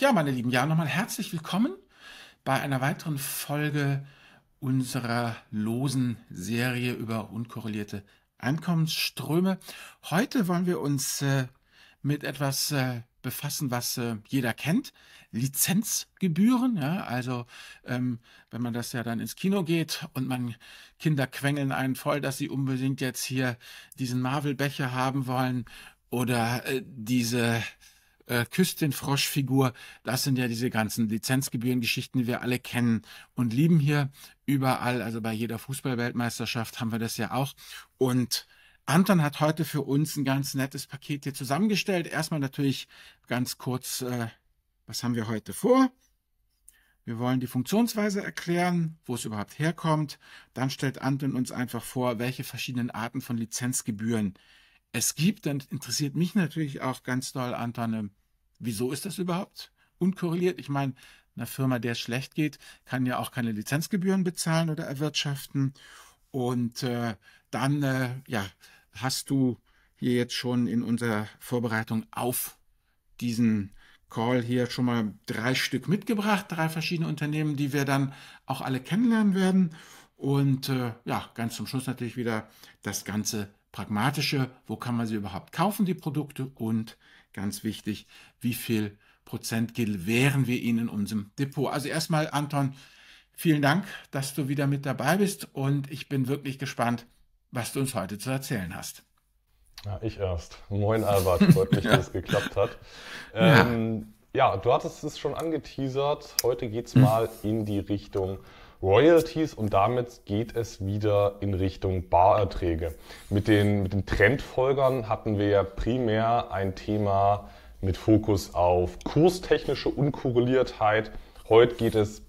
Ja, meine lieben, ja, nochmal herzlich willkommen bei einer weiteren Folge unserer losen Serie über unkorrelierte Einkommensströme. Heute wollen wir uns äh, mit etwas äh, befassen, was äh, jeder kennt. Lizenzgebühren, ja, also ähm, wenn man das ja dann ins Kino geht und man Kinder quengeln einen voll, dass sie unbedingt jetzt hier diesen Marvel-Becher haben wollen oder äh, diese äh, Küsst den frosch Das sind ja diese ganzen Lizenzgebührengeschichten, die wir alle kennen und lieben hier überall. Also bei jeder Fußballweltmeisterschaft haben wir das ja auch. Und Anton hat heute für uns ein ganz nettes Paket hier zusammengestellt. Erstmal natürlich ganz kurz, äh, was haben wir heute vor? Wir wollen die Funktionsweise erklären, wo es überhaupt herkommt. Dann stellt Anton uns einfach vor, welche verschiedenen Arten von Lizenzgebühren es gibt, dann interessiert mich natürlich auch ganz doll, Anton, ähm, wieso ist das überhaupt unkorreliert? Ich meine, eine Firma, der schlecht geht, kann ja auch keine Lizenzgebühren bezahlen oder erwirtschaften. Und äh, dann, äh, ja, hast du hier jetzt schon in unserer Vorbereitung auf diesen Call hier schon mal drei Stück mitgebracht, drei verschiedene Unternehmen, die wir dann auch alle kennenlernen werden. Und äh, ja, ganz zum Schluss natürlich wieder das Ganze pragmatische, wo kann man sie überhaupt kaufen, die Produkte und ganz wichtig, wie viel Prozent gewähren wir ihnen in unserem Depot. Also erstmal, Anton, vielen Dank, dass du wieder mit dabei bist und ich bin wirklich gespannt, was du uns heute zu erzählen hast. Ja, ich erst. Moin Albert, freut mich, dass es geklappt hat. Ähm, ja. ja. du hattest es schon angeteasert. Heute geht es hm. mal in die Richtung Royalties und damit geht es wieder in Richtung Barerträge. Mit den, mit den Trendfolgern hatten wir ja primär ein Thema mit Fokus auf kurstechnische Unkorreliertheit. Heute geht es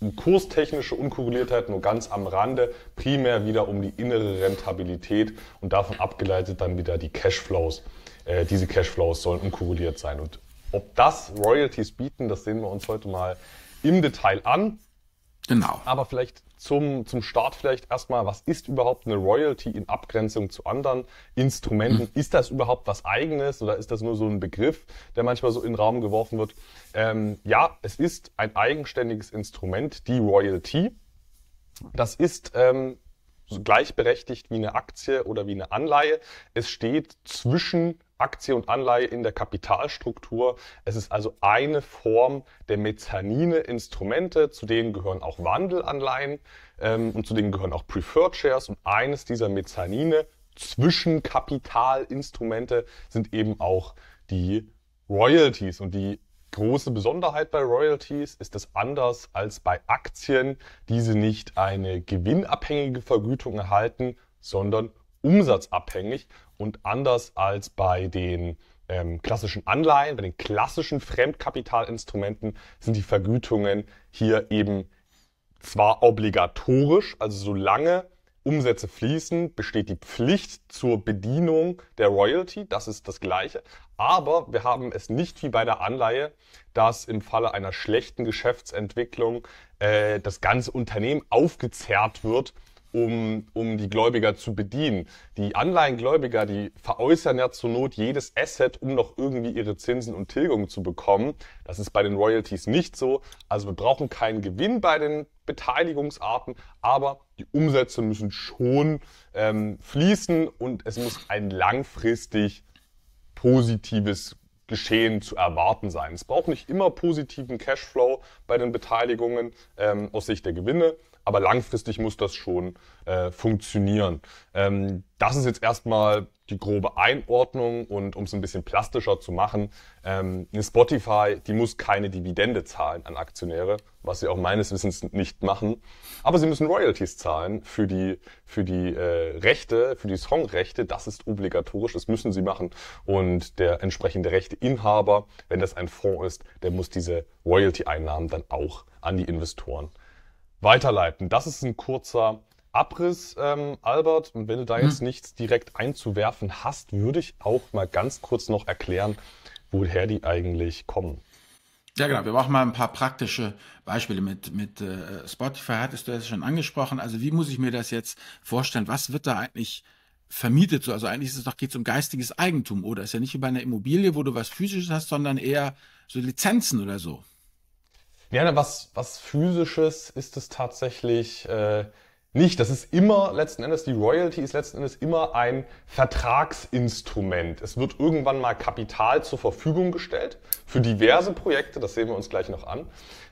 um kurstechnische Unkorreliertheit nur ganz am Rande, primär wieder um die innere Rentabilität und davon abgeleitet dann wieder die Cashflows. Äh, diese Cashflows sollen unkorreliert sein. Und ob das Royalties bieten, das sehen wir uns heute mal im Detail an. Genau. Aber vielleicht zum, zum Start vielleicht erstmal, was ist überhaupt eine Royalty in Abgrenzung zu anderen Instrumenten? Mhm. Ist das überhaupt was eigenes oder ist das nur so ein Begriff, der manchmal so in den Raum geworfen wird? Ähm, ja, es ist ein eigenständiges Instrument, die Royalty. Das ist ähm, so gleichberechtigt wie eine Aktie oder wie eine Anleihe. Es steht zwischen Aktie und Anleihe in der Kapitalstruktur. Es ist also eine Form der Mezzanine-Instrumente, zu denen gehören auch Wandelanleihen ähm, und zu denen gehören auch Preferred Shares. Und eines dieser Mezzanine Zwischenkapitalinstrumente sind eben auch die Royalties. Und die große Besonderheit bei Royalties ist dass anders als bei Aktien, diese nicht eine gewinnabhängige Vergütung erhalten, sondern umsatzabhängig und anders als bei den ähm, klassischen Anleihen, bei den klassischen Fremdkapitalinstrumenten sind die Vergütungen hier eben zwar obligatorisch, also solange Umsätze fließen, besteht die Pflicht zur Bedienung der Royalty, das ist das gleiche, aber wir haben es nicht wie bei der Anleihe, dass im Falle einer schlechten Geschäftsentwicklung äh, das ganze Unternehmen aufgezerrt wird um, um die Gläubiger zu bedienen. Die Anleihengläubiger, die veräußern ja zur Not jedes Asset, um noch irgendwie ihre Zinsen und Tilgungen zu bekommen. Das ist bei den Royalties nicht so. Also wir brauchen keinen Gewinn bei den Beteiligungsarten, aber die Umsätze müssen schon ähm, fließen und es muss ein langfristig positives Geschehen zu erwarten sein. Es braucht nicht immer positiven Cashflow bei den Beteiligungen ähm, aus Sicht der Gewinne, aber langfristig muss das schon äh, funktionieren. Ähm, das ist jetzt erstmal die grobe Einordnung und um es ein bisschen plastischer zu machen, ähm, eine Spotify, die muss keine Dividende zahlen an Aktionäre, was sie auch meines Wissens nicht machen, aber sie müssen Royalties zahlen für die, für die äh, Rechte, für die Songrechte, das ist obligatorisch, das müssen sie machen und der entsprechende Rechteinhaber, wenn das ein Fonds ist, der muss diese Royalty-Einnahmen dann auch an die Investoren weiterleiten. Das ist ein kurzer Abriss, ähm, Albert. Und wenn du da jetzt hm. nichts direkt einzuwerfen hast, würde ich auch mal ganz kurz noch erklären, woher die eigentlich kommen. Ja, genau. Wir brauchen mal ein paar praktische Beispiele. Mit, mit äh, Spotify hattest du das schon angesprochen. Also wie muss ich mir das jetzt vorstellen? Was wird da eigentlich vermietet? So, also eigentlich ist es doch, geht es um geistiges Eigentum, oder? Ist ja nicht wie bei einer Immobilie, wo du was Physisches hast, sondern eher so Lizenzen oder so. Ja, was, was physisches ist es tatsächlich äh, nicht. Das ist immer letzten Endes, die Royalty ist letzten Endes immer ein Vertragsinstrument. Es wird irgendwann mal Kapital zur Verfügung gestellt für diverse Projekte, das sehen wir uns gleich noch an.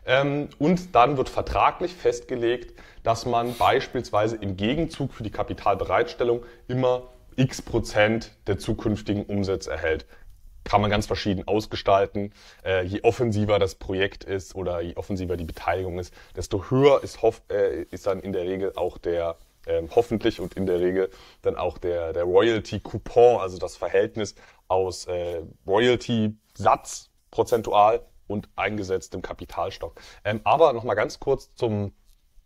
Ähm, und dann wird vertraglich festgelegt, dass man beispielsweise im Gegenzug für die Kapitalbereitstellung immer x Prozent der zukünftigen Umsätze erhält kann man ganz verschieden ausgestalten. Äh, je offensiver das Projekt ist oder je offensiver die Beteiligung ist, desto höher ist, hoff, äh, ist dann in der Regel auch der, ähm, hoffentlich und in der Regel dann auch der, der Royalty-Coupon, also das Verhältnis aus äh, Royalty-Satz prozentual und eingesetztem Kapitalstock. Ähm, aber nochmal ganz kurz zum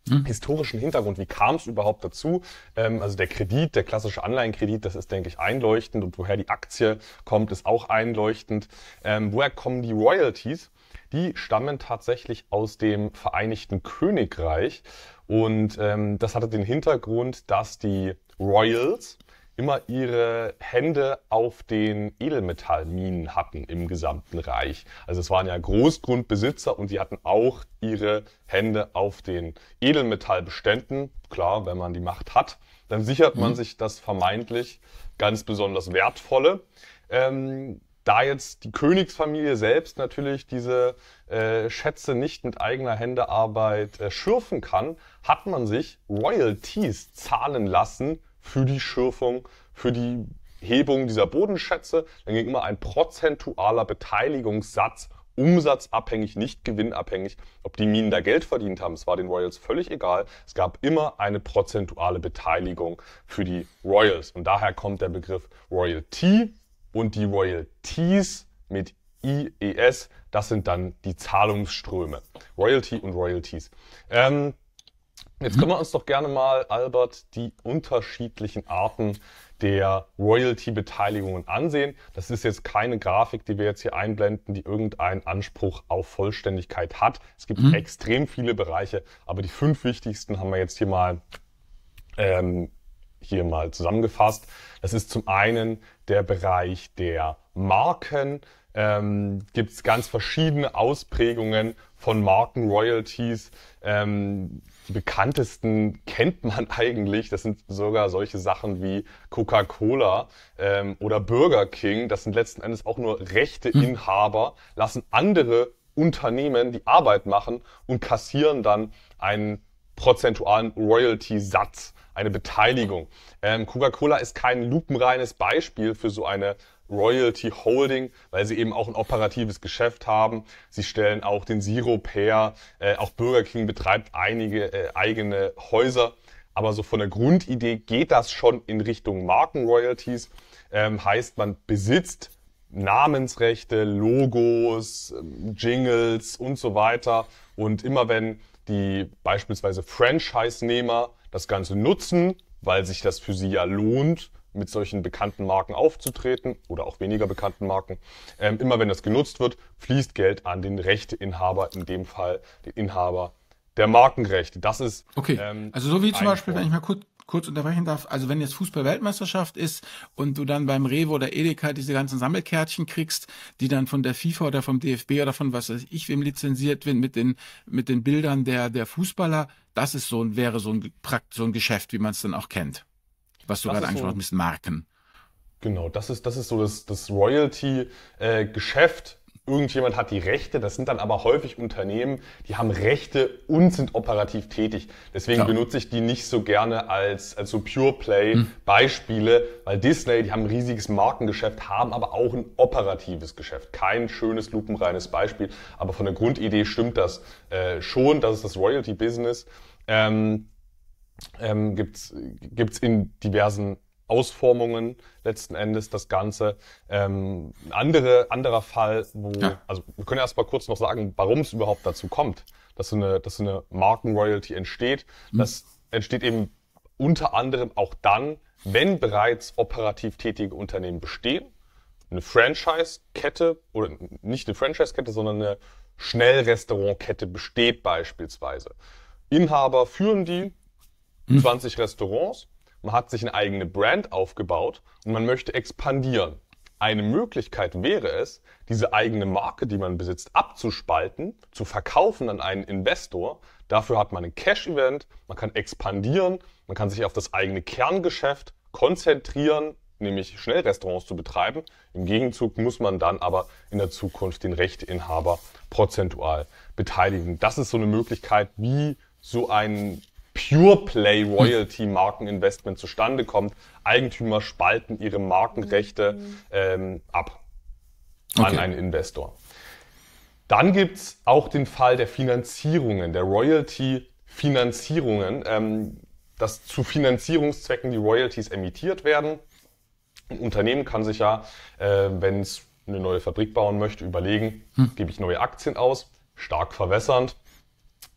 hm. historischen Hintergrund. Wie kam es überhaupt dazu? Ähm, also der Kredit, der klassische Anleihenkredit, das ist, denke ich, einleuchtend. Und woher die Aktie kommt, ist auch einleuchtend. Ähm, woher kommen die Royalties? Die stammen tatsächlich aus dem Vereinigten Königreich. Und ähm, das hatte den Hintergrund, dass die Royals immer ihre Hände auf den Edelmetallminen hatten im gesamten Reich. Also es waren ja Großgrundbesitzer und die hatten auch ihre Hände auf den Edelmetallbeständen. Klar, wenn man die Macht hat, dann sichert man mhm. sich das vermeintlich ganz besonders wertvolle. Ähm, da jetzt die Königsfamilie selbst natürlich diese äh, Schätze nicht mit eigener Händearbeit äh, schürfen kann, hat man sich Royalties zahlen lassen, für die Schürfung, für die Hebung dieser Bodenschätze. Dann ging immer ein prozentualer Beteiligungssatz, umsatzabhängig, nicht gewinnabhängig, ob die Minen da Geld verdient haben. Es war den Royals völlig egal. Es gab immer eine prozentuale Beteiligung für die Royals. Und daher kommt der Begriff Royalty und die Royalties mit IES. Das sind dann die Zahlungsströme. Royalty und Royalties. Ähm, Jetzt mhm. können wir uns doch gerne mal, Albert, die unterschiedlichen Arten der Royalty-Beteiligungen ansehen. Das ist jetzt keine Grafik, die wir jetzt hier einblenden, die irgendeinen Anspruch auf Vollständigkeit hat. Es gibt mhm. extrem viele Bereiche, aber die fünf wichtigsten haben wir jetzt hier mal, ähm, hier mal zusammengefasst. Das ist zum einen der Bereich der Marken. Ähm, gibt es ganz verschiedene Ausprägungen von Marken-Royalties. Ähm, die bekanntesten kennt man eigentlich. Das sind sogar solche Sachen wie Coca-Cola ähm, oder Burger King. Das sind letzten Endes auch nur rechte hm. Inhaber, lassen andere Unternehmen die Arbeit machen und kassieren dann einen prozentualen Royalty-Satz, eine Beteiligung. Ähm, Coca-Cola ist kein lupenreines Beispiel für so eine Royalty Holding, weil sie eben auch ein operatives Geschäft haben. Sie stellen auch den Sirup her. Äh, auch Burger King betreibt einige äh, eigene Häuser. Aber so von der Grundidee geht das schon in Richtung Markenroyalties. Ähm, heißt, man besitzt Namensrechte, Logos, ähm, Jingles und so weiter. Und immer wenn die beispielsweise Franchise-Nehmer das Ganze nutzen, weil sich das für sie ja lohnt, mit solchen bekannten Marken aufzutreten oder auch weniger bekannten Marken. Ähm, immer wenn das genutzt wird, fließt Geld an den Rechteinhaber, in dem Fall den Inhaber der Markenrechte. Das ist. Okay. Ähm, also so wie zum Beispiel, Punkt. wenn ich mal kurz, kurz unterbrechen darf, also wenn jetzt Fußball-Weltmeisterschaft ist und du dann beim Revo oder Edeka diese ganzen Sammelkärtchen kriegst, die dann von der FIFA oder vom DFB oder von was weiß ich wem lizenziert werden mit den, mit den Bildern der, der Fußballer, das ist so ein, wäre so ein, so ein Geschäft, wie man es dann auch kennt was du das gerade angesprochen hast, so Marken. Genau, das ist, das ist so das, das Royalty-Geschäft. Irgendjemand hat die Rechte, das sind dann aber häufig Unternehmen, die haben Rechte und sind operativ tätig. Deswegen Klar. benutze ich die nicht so gerne als, als so Pure Play-Beispiele, hm. weil Disney, die haben ein riesiges Markengeschäft, haben aber auch ein operatives Geschäft. Kein schönes, lupenreines Beispiel, aber von der Grundidee stimmt das äh, schon, das ist das Royalty-Business. Ähm, ähm, gibt es in diversen Ausformungen letzten Endes das Ganze. Ähm, ein andere, anderer Fall, wo, ja. also wir können erst mal kurz noch sagen, warum es überhaupt dazu kommt, dass so eine, dass so eine Markenroyalty entsteht. Mhm. Das entsteht eben unter anderem auch dann, wenn bereits operativ tätige Unternehmen bestehen, eine Franchise-Kette oder nicht eine Franchise-Kette, sondern eine Schnellrestaurantkette besteht beispielsweise. Inhaber führen die, mhm. 20 Restaurants, man hat sich eine eigene Brand aufgebaut und man möchte expandieren. Eine Möglichkeit wäre es, diese eigene Marke, die man besitzt, abzuspalten, zu verkaufen an einen Investor. Dafür hat man ein Cash-Event, man kann expandieren, man kann sich auf das eigene Kerngeschäft konzentrieren, nämlich Schnellrestaurants zu betreiben. Im Gegenzug muss man dann aber in der Zukunft den Rechteinhaber prozentual beteiligen. Das ist so eine Möglichkeit, wie so ein Pure hm. Play hm. Royalty Markeninvestment zustande kommt. Eigentümer spalten ihre Markenrechte hm. ähm, ab an okay. einen Investor. Dann gibt es auch den Fall der Finanzierungen, der Royalty-Finanzierungen, ähm, dass zu Finanzierungszwecken die Royalties emittiert werden. Ein Unternehmen kann sich ja, äh, wenn es eine neue Fabrik bauen möchte, überlegen, hm. gebe ich neue Aktien aus, stark verwässernd,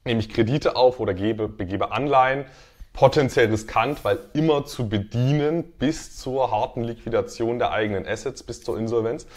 nehme ich Kredite auf oder gebe, begebe Anleihen, potenziell riskant, weil immer zu bedienen bis zur harten Liquidation der eigenen Assets, bis zur Insolvenz.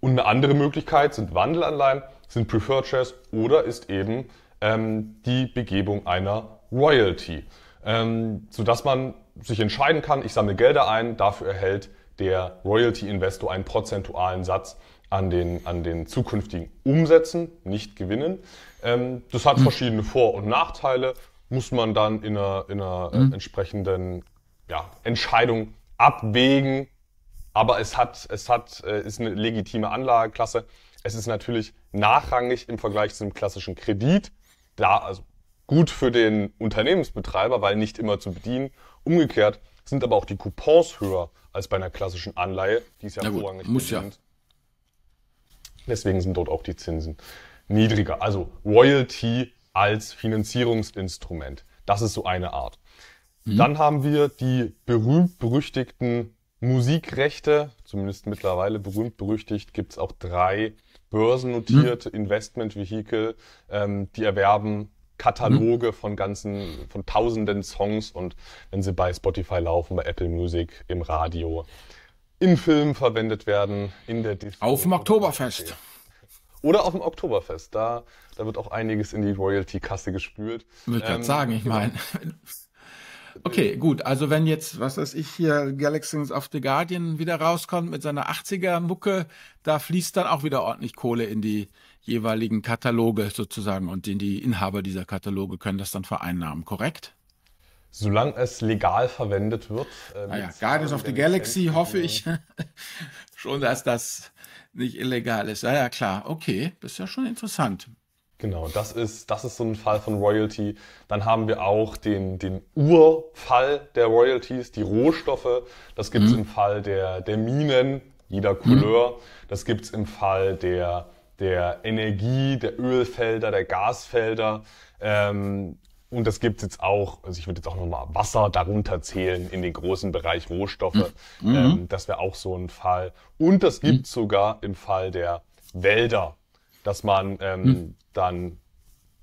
Und eine andere Möglichkeit sind Wandelanleihen, sind Preferred Shares oder ist eben ähm, die Begebung einer Royalty, ähm, sodass man sich entscheiden kann, ich sammle Gelder ein, dafür erhält der Royalty-Investor einen prozentualen Satz an den, an den zukünftigen Umsätzen, nicht Gewinnen. Ähm, das hat mhm. verschiedene Vor- und Nachteile, muss man dann in einer, in einer mhm. entsprechenden ja, Entscheidung abwägen. Aber es hat, es hat, äh, ist eine legitime Anlageklasse. Es ist natürlich nachrangig im Vergleich zum klassischen Kredit. Da, also gut für den Unternehmensbetreiber, weil nicht immer zu bedienen. Umgekehrt sind aber auch die Coupons höher als bei einer klassischen Anleihe, die ist ja, ja vorrangig gut, muss ja. Deswegen sind dort auch die Zinsen niedriger. Also Royalty als Finanzierungsinstrument. Das ist so eine Art. Mhm. Dann haben wir die berühmt-berüchtigten Musikrechte, zumindest mittlerweile berühmt-berüchtigt, gibt's auch drei börsennotierte mhm. Investmentvehikel, ähm, die erwerben Kataloge mhm. von ganzen, von tausenden Songs und wenn sie bei Spotify laufen, bei Apple Music, im Radio, im Film verwendet werden, in der Disney. Auf dem Oktoberfest. Oder auf dem Oktoberfest. Da, da wird auch einiges in die Royalty-Kasse gespült. Würde ich ähm, sagen, ich genau. meine. Okay, gut. Also wenn jetzt, was weiß ich hier, Galaxies of the Guardian wieder rauskommt mit seiner 80er-Mucke, da fließt dann auch wieder ordentlich Kohle in die jeweiligen Kataloge sozusagen und in die Inhaber dieser Kataloge können das dann vereinnahmen, korrekt? Solange es legal verwendet wird. Äh, naja, ah Guardians of the Galaxy hoffe äh, ich schon, dass das nicht illegal ist. Ja, ja, klar. Okay, das ist ja schon interessant. Genau, das ist, das ist so ein Fall von Royalty. Dann haben wir auch den, den Urfall der Royalties, die Rohstoffe. Das gibt's mhm. im Fall der, der Minen, jeder Couleur. Mhm. Das es im Fall der, der Energie, der Ölfelder, der Gasfelder. Ähm, und das gibt's jetzt auch, also ich würde jetzt auch nochmal Wasser darunter zählen in den großen Bereich Rohstoffe. Mhm. Ähm, das wäre auch so ein Fall. Und das mhm. gibt's mhm. sogar im Fall der Wälder, dass man ähm, mhm. dann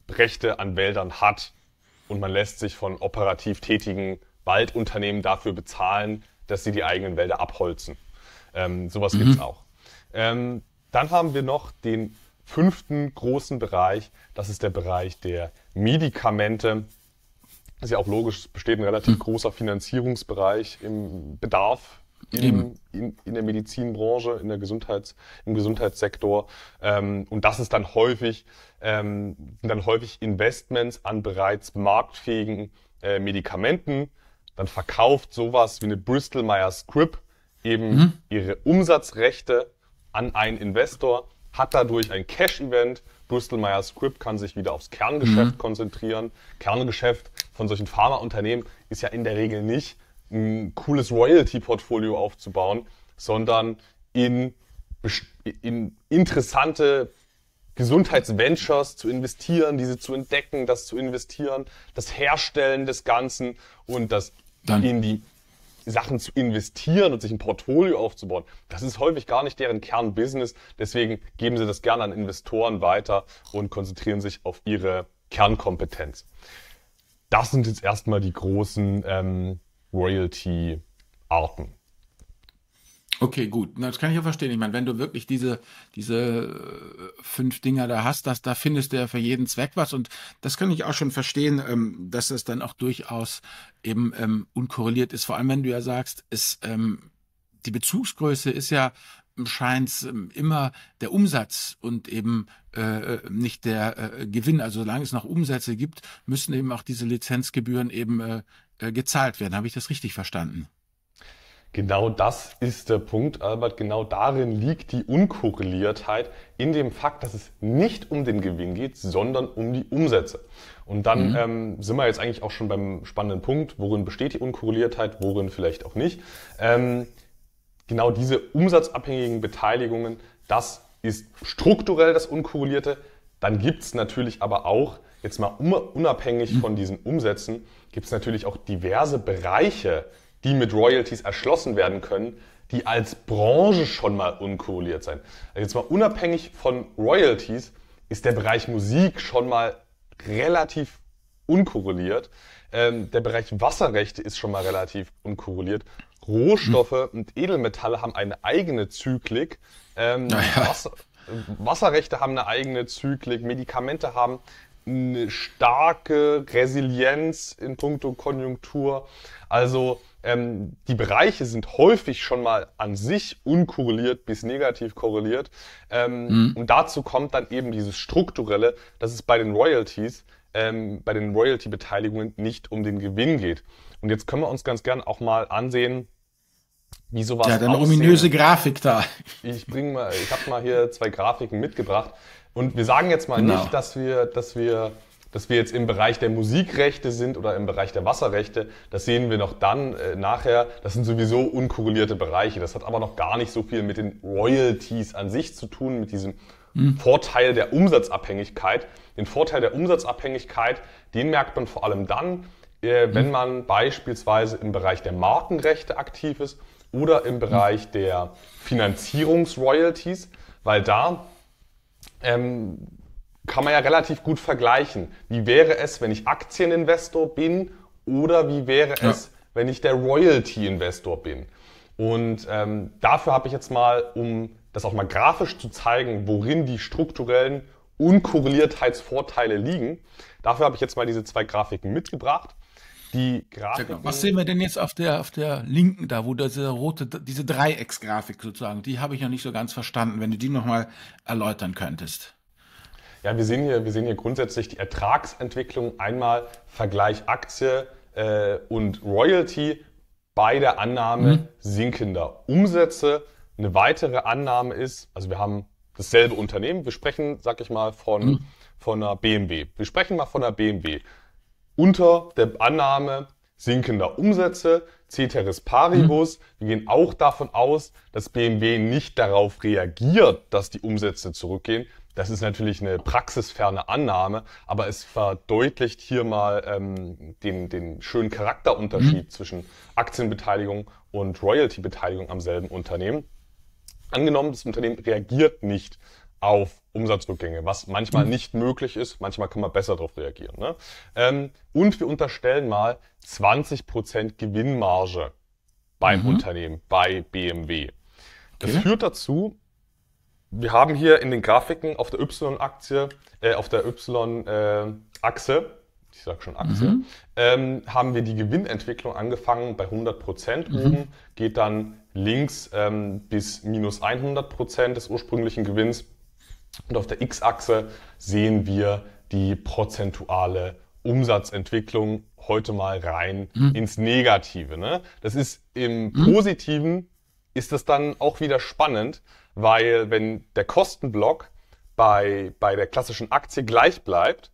Rechte an Wäldern hat und man lässt sich von operativ tätigen Waldunternehmen dafür bezahlen, dass sie die eigenen Wälder abholzen. Ähm, sowas gibt's mhm. auch. Ähm, dann haben wir noch den fünften großen Bereich. Das ist der Bereich der Medikamente. Das ist ja auch logisch, es besteht ein relativ hm. großer Finanzierungsbereich im Bedarf in, in, in, der Medizinbranche, in der Gesundheits, im Gesundheitssektor. Ähm, und das ist dann häufig, ähm, dann häufig Investments an bereits marktfähigen äh, Medikamenten. Dann verkauft sowas wie eine Bristol Myers Squibb eben mhm. ihre Umsatzrechte an einen Investor, hat dadurch ein Cash-Event. Bristol Myers Script kann sich wieder aufs Kerngeschäft mhm. konzentrieren. Kerngeschäft von solchen Pharmaunternehmen ist ja in der Regel nicht, ein cooles Royalty-Portfolio aufzubauen, sondern in, in interessante Gesundheitsventures zu investieren, diese zu entdecken, das zu investieren, das Herstellen des Ganzen und das dann in die Sachen zu investieren und sich ein Portfolio aufzubauen, das ist häufig gar nicht deren Kernbusiness. Deswegen geben sie das gerne an Investoren weiter und konzentrieren sich auf ihre Kernkompetenz. Das sind jetzt erstmal die großen ähm, Royalty-Arten. Okay, gut. Das kann ich ja verstehen. Ich meine, wenn du wirklich diese, diese äh, fünf Dinger da hast, das, da findest du ja für jeden Zweck was. Und das kann ich auch schon verstehen, ähm, dass das dann auch durchaus eben ähm, unkorreliert ist. Vor allem, wenn du ja sagst, es, ähm, die Bezugsgröße ist ja ähm, scheint ähm, immer der Umsatz und eben äh, nicht der äh, Gewinn. Also solange es noch Umsätze gibt, müssen eben auch diese Lizenzgebühren eben äh, äh gezahlt werden. Habe ich das richtig verstanden? Genau das ist der Punkt, Albert. Genau darin liegt die Unkorreliertheit in dem Fakt, dass es nicht um den Gewinn geht, sondern um die Umsätze. Und dann mhm. ähm, sind wir jetzt eigentlich auch schon beim spannenden Punkt, worin besteht die Unkorreliertheit, worin vielleicht auch nicht. Ähm, genau diese umsatzabhängigen Beteiligungen, das ist strukturell das Unkorrelierte. Dann gibt's natürlich aber auch, jetzt mal unabhängig mhm. von diesen Umsätzen, gibt's natürlich auch diverse Bereiche, die mit Royalties erschlossen werden können, die als Branche schon mal unkorreliert sein. Also jetzt mal unabhängig von Royalties ist der Bereich Musik schon mal relativ unkorreliert. Ähm, der Bereich Wasserrechte ist schon mal relativ unkorreliert. Rohstoffe mhm. und Edelmetalle haben eine eigene Zyklik. Ähm, naja. Wasser, Wasserrechte haben eine eigene Zyklik. Medikamente haben eine starke Resilienz in puncto Konjunktur. Also ähm, die Bereiche sind häufig schon mal an sich unkorreliert bis negativ korreliert. Ähm, mhm. Und dazu kommt dann eben dieses Strukturelle, dass es bei den Royalties, ähm, bei den Royalty-Beteiligungen nicht um den Gewinn geht. Und jetzt können wir uns ganz gern auch mal ansehen, wie sowas Ja, deine ominöse Grafik da. Ich bringe mal, ich habe mal hier zwei Grafiken mitgebracht. Und wir sagen jetzt mal genau. nicht, dass wir, dass wir dass wir jetzt im Bereich der Musikrechte sind oder im Bereich der Wasserrechte, das sehen wir noch dann äh, nachher. Das sind sowieso unkorrelierte Bereiche. Das hat aber noch gar nicht so viel mit den Royalties an sich zu tun, mit diesem mhm. Vorteil der Umsatzabhängigkeit. Den Vorteil der Umsatzabhängigkeit, den merkt man vor allem dann, äh, mhm. wenn man beispielsweise im Bereich der Markenrechte aktiv ist oder im hm. Bereich mhm. der Finanzierungsroyalties, weil da ähm, kann man ja relativ gut vergleichen. Wie wäre es, wenn ich Aktieninvestor bin oder wie wäre ja. es, wenn ich der Royalty-Investor bin? Und ähm, dafür habe ich jetzt mal, um das auch mal grafisch zu zeigen, worin die strukturellen Unkorreliertheitsvorteile liegen, dafür habe ich jetzt mal diese zwei Grafiken mitgebracht. Die Grafiken, Was sehen wir denn jetzt auf der, auf der linken da, wo diese rote, diese Dreiecksgrafik sozusagen, die habe ich noch nicht so ganz verstanden, wenn du die nochmal erläutern könntest. Ja, wir sehen hier, wir sehen hier grundsätzlich die Ertragsentwicklung einmal Vergleich Aktie äh, und Royalty bei der Annahme mhm. sinkender Umsätze. Eine weitere Annahme ist, also wir haben dasselbe Unternehmen. Wir sprechen, sag ich mal, von, mhm. von einer BMW. Wir sprechen mal von einer BMW. Unter der Annahme sinkender Umsätze, Ceteris Paribus. Mhm. Wir gehen auch davon aus, dass BMW nicht darauf reagiert, dass die Umsätze zurückgehen, das ist natürlich eine praxisferne Annahme, aber es verdeutlicht hier mal ähm, den, den schönen Charakterunterschied mhm. zwischen Aktienbeteiligung und Royalty-Beteiligung am selben Unternehmen. Angenommen, das Unternehmen reagiert nicht auf Umsatzrückgänge, was manchmal mhm. nicht möglich ist, manchmal kann man besser darauf reagieren. Ne? Ähm, und wir unterstellen mal 20% Gewinnmarge beim mhm. Unternehmen, bei BMW. Das okay. führt dazu, wir haben hier in den Grafiken auf der Y-Aktie, äh, auf der Y-Achse, ich sag schon Achse, mhm. ähm, haben wir die Gewinnentwicklung angefangen bei 100 Prozent mhm. oben, geht dann links ähm, bis minus 100 Prozent des ursprünglichen Gewinns und auf der X-Achse sehen wir die prozentuale Umsatzentwicklung heute mal rein mhm. ins Negative. Ne? Das ist im mhm. Positiven ist das dann auch wieder spannend, weil wenn der Kostenblock bei, bei der klassischen Aktie gleich bleibt,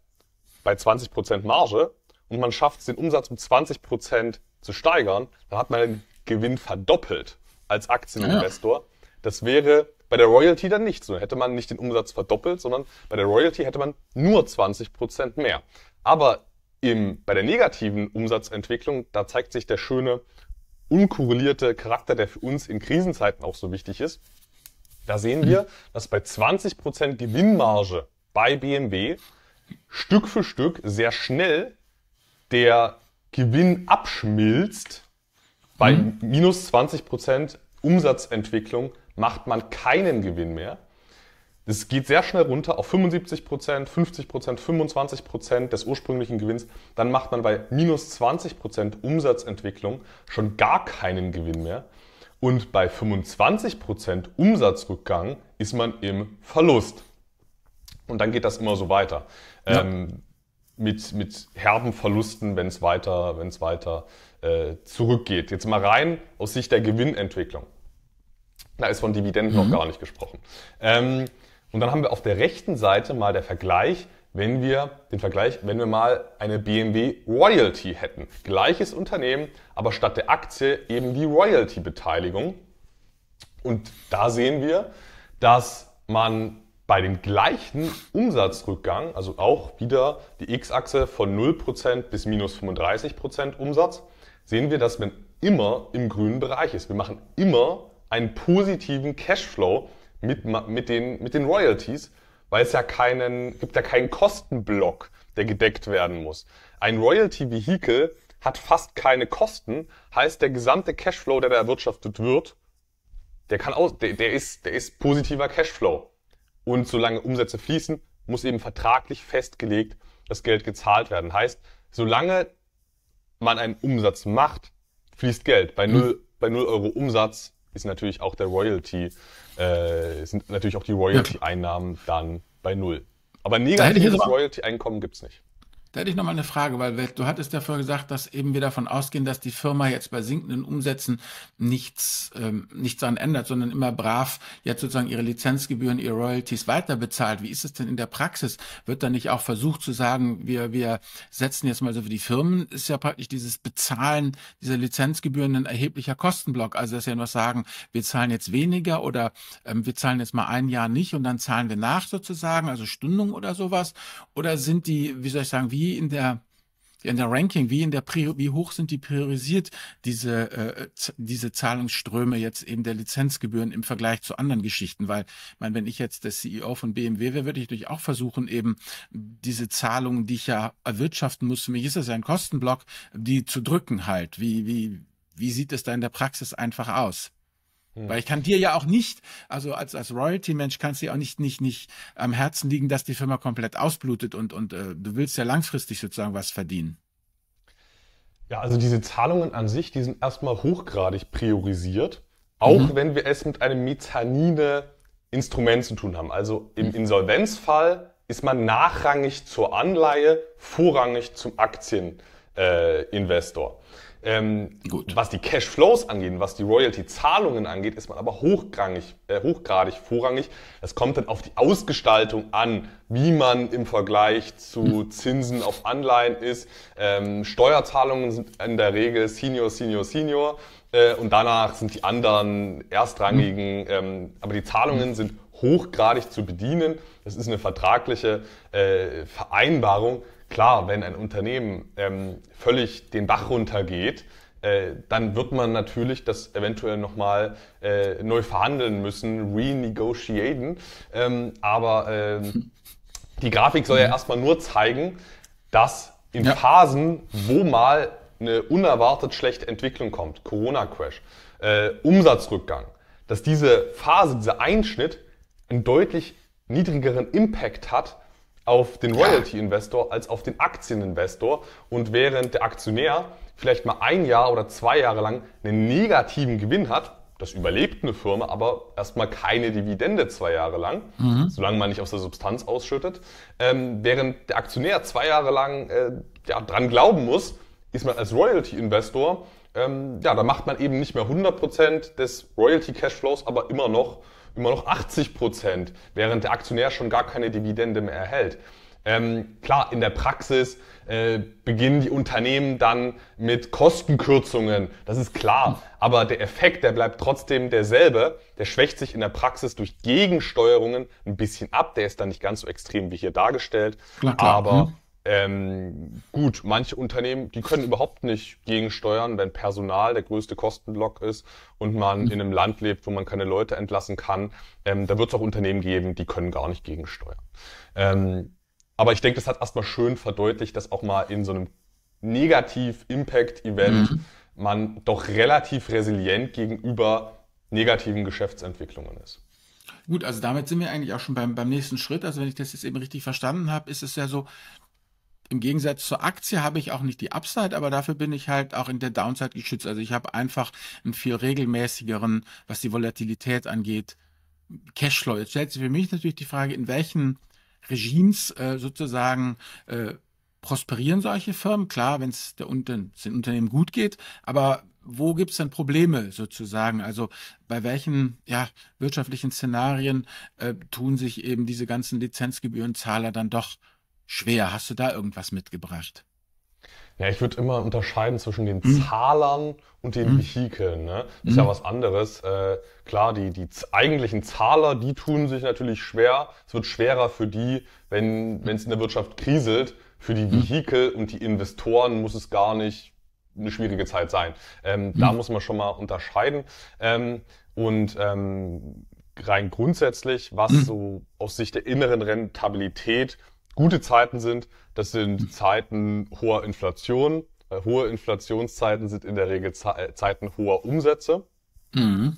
bei 20% Marge, und man schafft es, den Umsatz um 20% zu steigern, dann hat man den Gewinn verdoppelt als Aktieninvestor. Ja. Das wäre bei der Royalty dann nicht so. Dann hätte man nicht den Umsatz verdoppelt, sondern bei der Royalty hätte man nur 20% mehr. Aber im, bei der negativen Umsatzentwicklung, da zeigt sich der schöne unkorrelierte Charakter, der für uns in Krisenzeiten auch so wichtig ist. Da sehen wir, dass bei 20% Gewinnmarge bei BMW Stück für Stück sehr schnell der Gewinn abschmilzt. Bei mhm. minus 20% Umsatzentwicklung macht man keinen Gewinn mehr. Das geht sehr schnell runter auf 75 Prozent, 50 Prozent, 25 Prozent des ursprünglichen Gewinns. Dann macht man bei minus 20 Prozent Umsatzentwicklung schon gar keinen Gewinn mehr. Und bei 25 Prozent Umsatzrückgang ist man im Verlust. Und dann geht das immer so weiter. Ja. Ähm, mit, mit herben Verlusten, wenn es weiter, wenn's weiter äh, zurückgeht. Jetzt mal rein aus Sicht der Gewinnentwicklung. Da ist von Dividenden mhm. noch gar nicht gesprochen. Ähm, und dann haben wir auf der rechten Seite mal der Vergleich, wenn wir den Vergleich, wenn wir mal eine BMW Royalty hätten. Gleiches Unternehmen, aber statt der Aktie eben die Royalty Beteiligung. Und da sehen wir, dass man bei dem gleichen Umsatzrückgang, also auch wieder die X-Achse von 0% bis minus 35% Umsatz, sehen wir, dass man immer im grünen Bereich ist. Wir machen immer einen positiven Cashflow mit, mit, den, mit den Royalties, weil es ja keinen, gibt ja keinen Kostenblock, der gedeckt werden muss. Ein Royalty-Vehikel hat fast keine Kosten, heißt der gesamte Cashflow, der da erwirtschaftet wird, der kann aus, der, der ist, der ist positiver Cashflow. Und solange Umsätze fließen, muss eben vertraglich festgelegt das Geld gezahlt werden. Heißt, solange man einen Umsatz macht, fließt Geld. Bei mhm. null, mhm. bei null Euro Umsatz ist natürlich auch der Royalty äh, sind natürlich auch die Royalty-Einnahmen dann bei null. Aber negatives Royalty-Einkommen gibt es nicht. Da hätte ich nochmal eine Frage, weil du hattest ja vorher gesagt, dass eben wir davon ausgehen, dass die Firma jetzt bei sinkenden Umsätzen nichts, ähm, nichts daran ändert, sondern immer brav jetzt sozusagen ihre Lizenzgebühren, ihre Royalties weiter bezahlt. Wie ist es denn in der Praxis? Wird da nicht auch versucht zu sagen, wir, wir setzen jetzt mal so für die Firmen, ist ja praktisch dieses Bezahlen dieser Lizenzgebühren ein erheblicher Kostenblock. Also dass ja nur sagen, wir zahlen jetzt weniger oder ähm, wir zahlen jetzt mal ein Jahr nicht und dann zahlen wir nach sozusagen, also Stundung oder sowas. Oder sind die, wie soll ich sagen, wie wie in der in der Ranking, wie in der Prior wie hoch sind die priorisiert diese äh, diese Zahlungsströme jetzt eben der Lizenzgebühren im Vergleich zu anderen Geschichten, weil mein wenn ich jetzt der CEO von BMW wäre, würde ich natürlich auch versuchen eben diese Zahlungen, die ich ja erwirtschaften muss, für mich ist das ja ein Kostenblock, die zu drücken halt. Wie wie wie sieht es da in der Praxis einfach aus? Hm. Weil ich kann dir ja auch nicht, also als, als Royalty-Mensch kannst du ja auch nicht, nicht, nicht am Herzen liegen, dass die Firma komplett ausblutet und, und äh, du willst ja langfristig sozusagen was verdienen. Ja, also diese Zahlungen an sich, die sind erstmal hochgradig priorisiert, auch mhm. wenn wir es mit einem Mezzanine-Instrument zu tun haben. Also im mhm. Insolvenzfall ist man nachrangig zur Anleihe, vorrangig zum Aktieninvestor. Äh, ähm, was die Cashflows angeht, was die Royalty-Zahlungen angeht, ist man aber hochgradig, äh, hochgradig vorrangig. Es kommt dann auf die Ausgestaltung an, wie man im Vergleich zu Zinsen auf Anleihen ist. Ähm, Steuerzahlungen sind in der Regel Senior, Senior, Senior. Äh, und danach sind die anderen erstrangigen, ähm, aber die Zahlungen sind hochgradig zu bedienen. Das ist eine vertragliche äh, Vereinbarung Klar, wenn ein Unternehmen ähm, völlig den Bach runtergeht, äh, dann wird man natürlich das eventuell nochmal äh, neu verhandeln müssen, renegotiaten. Ähm, aber ähm, die Grafik soll ja mhm. erstmal nur zeigen, dass in ja. Phasen, wo mal eine unerwartet schlechte Entwicklung kommt, Corona-Crash, äh, Umsatzrückgang, dass diese Phase, dieser Einschnitt einen deutlich niedrigeren Impact hat auf den Royalty-Investor als auf den Aktieninvestor. Und während der Aktionär vielleicht mal ein Jahr oder zwei Jahre lang einen negativen Gewinn hat, das überlebt eine Firma, aber erstmal keine Dividende zwei Jahre lang, mhm. solange man nicht aus der Substanz ausschüttet. Ähm, während der Aktionär zwei Jahre lang äh, ja, dran glauben muss, ist man als Royalty-Investor, ähm, ja, da macht man eben nicht mehr 100% des Royalty-Cashflows, aber immer noch immer noch 80 Prozent, während der Aktionär schon gar keine Dividende mehr erhält. Ähm, klar, in der Praxis äh, beginnen die Unternehmen dann mit Kostenkürzungen, das ist klar, aber der Effekt, der bleibt trotzdem derselbe, der schwächt sich in der Praxis durch Gegensteuerungen ein bisschen ab, der ist dann nicht ganz so extrem wie hier dargestellt, klar, klar. aber mhm. Ähm, gut, manche Unternehmen, die können überhaupt nicht gegensteuern, wenn Personal der größte Kostenblock ist und man mhm. in einem Land lebt, wo man keine Leute entlassen kann. Ähm, da wird es auch Unternehmen geben, die können gar nicht gegensteuern. Ähm, aber ich denke, das hat erstmal schön verdeutlicht, dass auch mal in so einem Negativ-Impact-Event mhm. man doch relativ resilient gegenüber negativen Geschäftsentwicklungen ist. Gut, also damit sind wir eigentlich auch schon beim, beim nächsten Schritt. Also wenn ich das jetzt eben richtig verstanden habe, ist es ja so, im Gegensatz zur Aktie habe ich auch nicht die Upside, aber dafür bin ich halt auch in der Downside geschützt. Also ich habe einfach einen viel regelmäßigeren, was die Volatilität angeht, Cashflow. Jetzt stellt sich für mich natürlich die Frage, in welchen Regimes äh, sozusagen äh, prosperieren solche Firmen? Klar, wenn es den Unternehmen gut geht, aber wo gibt es denn Probleme sozusagen? Also bei welchen ja, wirtschaftlichen Szenarien äh, tun sich eben diese ganzen Lizenzgebührenzahler dann doch schwer. Hast du da irgendwas mitgebracht? Ja, ich würde immer unterscheiden zwischen den mhm. Zahlern und den mhm. Vehikeln. Ne? ist mhm. ja hm. was anderes. Äh, klar, die, die eigentlichen Zahler, die tun sich natürlich schwer. Es wird schwerer für die, wenn es in der Wirtschaft kriselt. Für die hm. Vehikel und die Investoren muss es gar nicht eine schwierige Zeit sein. Ähm, da hm. muss man schon mal unterscheiden. Ähm, und ähm, rein grundsätzlich, was so aus Sicht der inneren Rentabilität gute Zeiten sind, das sind Zeiten hoher Inflation. Äh, hohe Inflationszeiten sind in der Regel Ze äh, Zeiten hoher Umsätze. Mhm.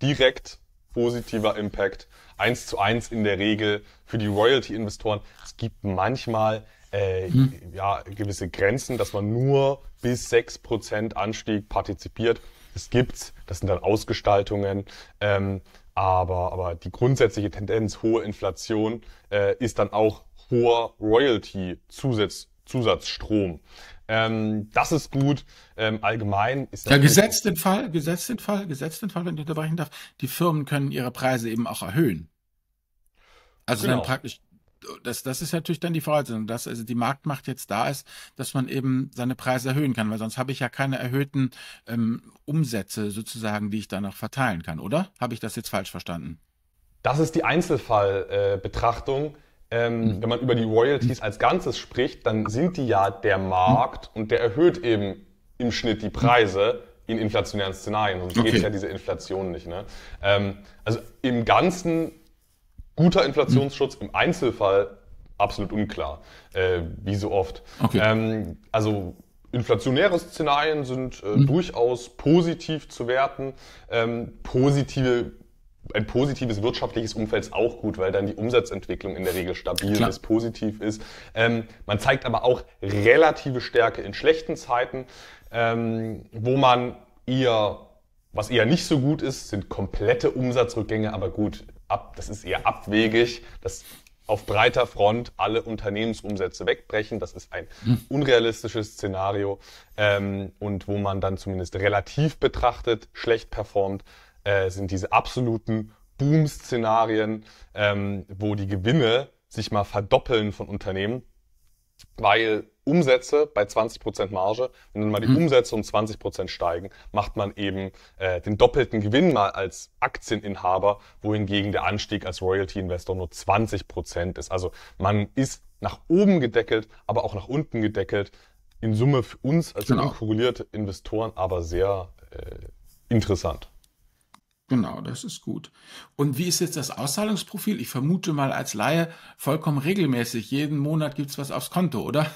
Direkt positiver Impact. Eins zu eins in der Regel für die Royalty-Investoren. Es gibt manchmal äh, mhm. ja, gewisse Grenzen, dass man nur bis sechs Prozent Anstieg partizipiert. Es gibt's, das sind dann Ausgestaltungen. Ähm, aber, aber die grundsätzliche Tendenz, hohe Inflation, äh, ist dann auch hoher Royalty-Zusatzstrom. Ähm, das ist gut. Ähm, allgemein ist das. Ja, gesetzt den Fall, gesetzt den Fall, gesetzt den Fall, wenn ich unterbrechen darf, die Firmen können ihre Preise eben auch erhöhen. Also genau. dann praktisch, das, das ist natürlich dann die Voraussetzung, dass also die Marktmacht jetzt da ist, dass man eben seine Preise erhöhen kann, weil sonst habe ich ja keine erhöhten ähm, Umsätze sozusagen, die ich dann noch verteilen kann, oder? Habe ich das jetzt falsch verstanden? Das ist die Einzelfallbetrachtung. Äh, ähm, mhm. wenn man über die Royalties als Ganzes spricht, dann sind die ja der Markt und der erhöht eben im Schnitt die Preise in inflationären Szenarien. Sonst okay. gibt es ja diese Inflation nicht. Ne? Ähm, also im Ganzen guter Inflationsschutz, im Einzelfall absolut unklar, äh, wie so oft. Okay. Ähm, also inflationäre Szenarien sind äh, mhm. durchaus positiv zu werten. Ähm, positive ein positives wirtschaftliches Umfeld ist auch gut, weil dann die Umsatzentwicklung in der Regel stabil Klar. ist, positiv ist. Ähm, man zeigt aber auch relative Stärke in schlechten Zeiten, ähm, wo man eher, was eher nicht so gut ist, sind komplette Umsatzrückgänge, aber gut, ab, das ist eher abwegig. dass auf breiter Front alle Unternehmensumsätze wegbrechen. Das ist ein hm. unrealistisches Szenario ähm, und wo man dann zumindest relativ betrachtet schlecht performt äh, sind diese absoluten Boom-Szenarien, ähm, wo die Gewinne sich mal verdoppeln von Unternehmen, weil Umsätze bei 20% Marge, wenn dann mal die mhm. Umsätze um 20% steigen, macht man eben äh, den doppelten Gewinn mal als Aktieninhaber, wohingegen der Anstieg als Royalty-Investor nur 20% ist. Also man ist nach oben gedeckelt, aber auch nach unten gedeckelt. In Summe für uns als genau. unkorrelierte Investoren aber sehr äh, interessant. Genau, das ist gut. Und wie ist jetzt das Auszahlungsprofil? Ich vermute mal als Laie vollkommen regelmäßig. Jeden Monat gibt es was aufs Konto, oder?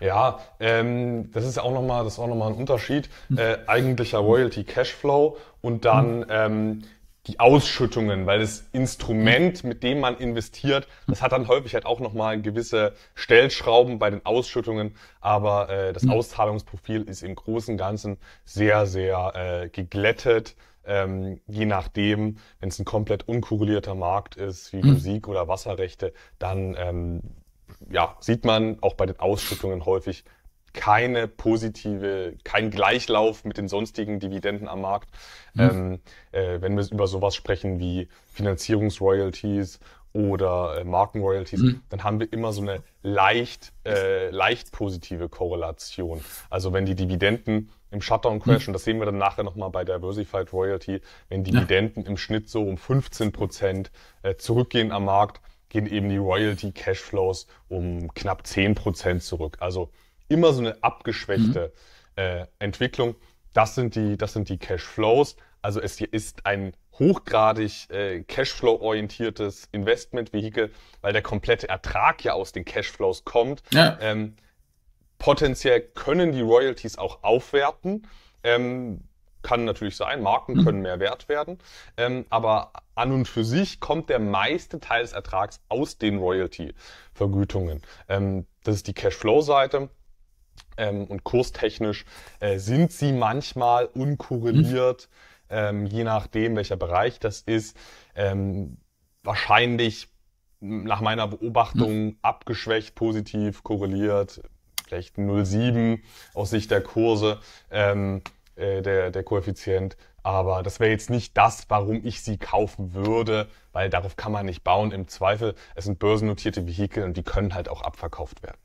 Ja, ähm, das ist auch nochmal, das ein Unterschied. Hm. Äh, eigentlicher Royalty Cashflow und dann hm. ähm, die Ausschüttungen, weil das Instrument, hm. mit dem man investiert, das hat dann häufig halt auch nochmal gewisse Stellschrauben bei den Ausschüttungen, aber äh, das Auszahlungsprofil ist im Großen und Ganzen sehr, sehr äh, geglättet ähm, je nachdem, wenn es ein komplett unkorrelierter Markt ist, wie mhm. Musik oder Wasserrechte, dann ähm, ja, sieht man auch bei den Ausschüttungen häufig keine positive, kein Gleichlauf mit den sonstigen Dividenden am Markt. Mhm. Ähm, äh, wenn wir über sowas sprechen wie Finanzierungsroyalties oder äh, Markenroyalties, mhm. dann haben wir immer so eine leicht, äh, leicht positive Korrelation. Also wenn die Dividenden im Shutdown hm. crashen. Das sehen wir dann nachher nochmal bei Diversified Royalty. Wenn Dividenden ja. im Schnitt so um 15 Prozent äh, zurückgehen am Markt, gehen eben die Royalty Cashflows um knapp 10 Prozent zurück. Also immer so eine abgeschwächte mhm. äh, Entwicklung. Das sind die, das sind die Cashflows. Also es ist ein hochgradig äh, Cashflow-orientiertes Investmentvehikel, weil der komplette Ertrag ja aus den Cashflows kommt. Ja. Ähm, Potenziell können die Royalties auch aufwerten. Ähm, kann natürlich sein, Marken können mehr wert werden, ähm, aber an und für sich kommt der meiste Teil des Ertrags aus den Royalty-Vergütungen. Ähm, das ist die Cashflow-Seite. Ähm, und kurstechnisch äh, sind sie manchmal unkorreliert, mhm. je nachdem, welcher Bereich das ist. Ähm, wahrscheinlich nach meiner Beobachtung mhm. abgeschwächt, positiv korreliert, vielleicht 0,7 aus Sicht der Kurse ähm, äh, der, der Koeffizient. Aber das wäre jetzt nicht das, warum ich sie kaufen würde, weil darauf kann man nicht bauen. Im Zweifel, es sind börsennotierte Vehikel und die können halt auch abverkauft werden.